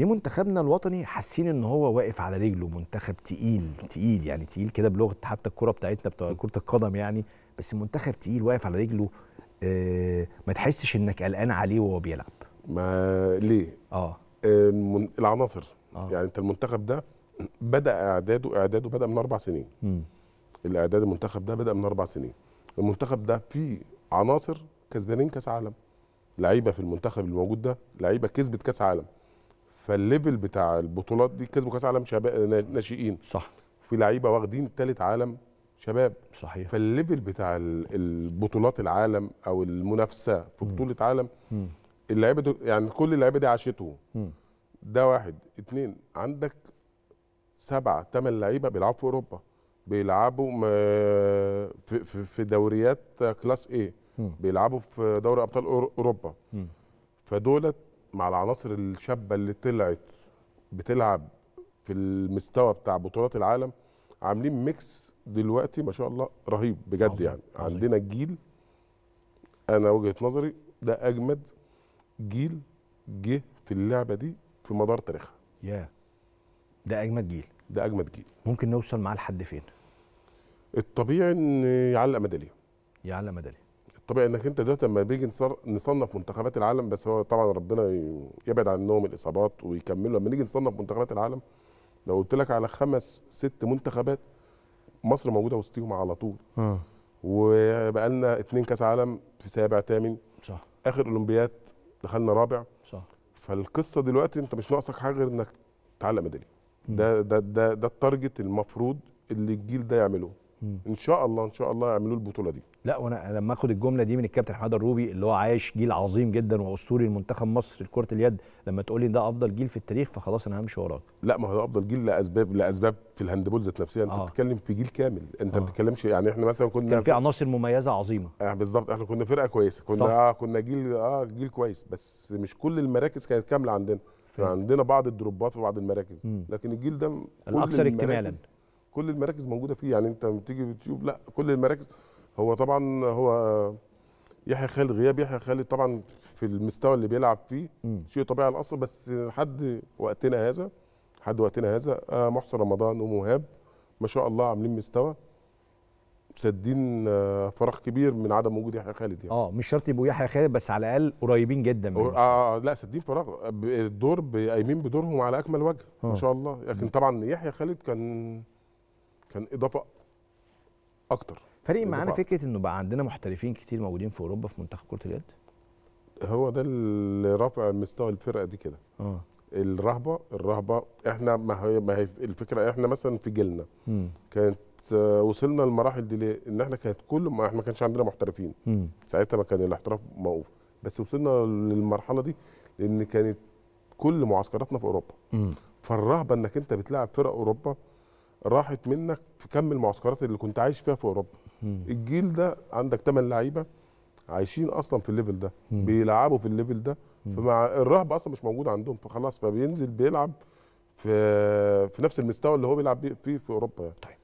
ليه منتخبنا الوطني حاسين ان هو واقف على رجله منتخب تقيل تقيل يعني تقيل كده بلغه حتى الكره بتاعتنا بتاع كره القدم يعني بس منتخب تقيل واقف على رجله آه ما تحسش انك قلقان عليه وهو بيلعب ما ليه اه, آه من... العناصر آه. يعني انت المنتخب ده بدا اعداده اعداده بدا من اربع سنين م. الاعداد المنتخب ده بدا من اربع سنين المنتخب ده فيه عناصر كسبانين كاس عالم لعيبه في المنتخب الموجود ده لعيبه كسبت كاس عالم فالليفل بتاع البطولات دي كسبوا كاس عالم شباب ناشئين صح في لعيبه واخدين ثالث عالم شباب صحيح فالليفل بتاع البطولات العالم او المنافسه في بطوله عالم اللعيبه يعني كل اللعيبه دي عاشته ده واحد اتنين عندك سبعة تمن لعيبه بيلعبوا في اوروبا بيلعبوا في دوريات كلاس ايه بيلعبوا في دوري ابطال اوروبا فدولت مع العناصر الشابه اللي طلعت بتلعب في المستوى بتاع بطولات العالم عاملين ميكس دلوقتي ما شاء الله رهيب بجد عزيز. يعني عزيز. عندنا جيل انا وجهه نظري ده اجمد جيل جه في اللعبه دي في مدار تاريخها يا ده اجمد جيل ده اجمد جيل ممكن نوصل معاه لحد فين الطبيعي ان يعلق ميداليه يعلق ميداليه طبيعي انك انت دلوقتي لما بيجي نصنف منتخبات العالم بس هو طبعا ربنا يبعد عنهم الاصابات ويكملوا لما نيجي نصنف منتخبات العالم لو قلت لك على خمس ست منتخبات مصر موجوده وسطهم على طول آه. وبقى لنا اثنين كاس عالم في سابع ثامن صح اخر اولمبياد دخلنا رابع صح فالقصه دلوقتي انت مش ناقصك حاجه غير انك تعلق ميداليه ده ده ده ده التارجت المفروض اللي الجيل ده يعمله م. ان شاء الله ان شاء الله يعملوا البطوله دي لا وانا لما اخد الجمله دي من الكابتن حماده الروبي اللي هو عايش جيل عظيم جدا واسطوري لمنتخب مصر لكره اليد لما تقول لي ده افضل جيل في التاريخ فخلاص انا همشي وراك لا ما هو افضل جيل لاسباب لاسباب في الهاندبول ذات نفسها انت آه. بتتكلم في جيل كامل انت آه. بتتكلمش يعني احنا مثلا كنا كان في عناصر مميزه عظيمه آه بالظبط احنا كنا فرقه كويسه كنا صح. اه كنا جيل اه جيل كويس بس مش كل المراكز كانت كامله عندنا كان عندنا بعض الدروبات في بعض المراكز م. لكن الجيل ده الاكثر اكتمالا كل المراكز موجوده فيه يعني انت لما تيجي بتشوف لا كل المراكز هو طبعا هو يحيى خالد غياب يحيى خالد طبعا في المستوى اللي بيلعب فيه شيء طبيعي الاصل بس لحد وقتنا هذا لحد وقتنا هذا آه محسن رمضان ومهاب ما شاء الله عاملين مستوى مسدين آه، فراغ كبير من عدم وجود يحيى خالد يعني اه مش شرط يبقوا يحيى خالد بس على الاقل قريبين جدا من آه،, آه لا سدين فراغ الدور قايمين بدورهم على اكمل وجه آه. ما شاء الله لكن طبعا يحيى خالد كان كان اضافه اكتر فارق معانا فكره انه بقى عندنا محترفين كتير موجودين في اوروبا في منتخب كره اليد هو ده اللي رافع مستوى الفرقه دي كده اه الرهبه الرهبه احنا ما هي ما هي الفكره احنا مثلا في جيلنا كانت آه، وصلنا للمراحل دي ليه؟ ان احنا كانت كل ما احنا ما كانش عندنا محترفين مم. ساعتها ما كان الاحتراف موقوف بس وصلنا للمرحله دي لان كانت كل معسكراتنا في اوروبا مم. فالرهبه انك انت بتلعب فرق اوروبا راحت منك في كم المعسكرات اللي كنت عايش فيها في اوروبا مم. الجيل ده عندك 8 لعيبه عايشين اصلا في الليفل ده مم. بيلعبوا في الليفل ده فمع الرهبه اصلا مش موجوده عندهم فخلاص فبينزل بيلعب في في نفس المستوى اللي هو بيلعب فيه في اوروبا يعني. طيب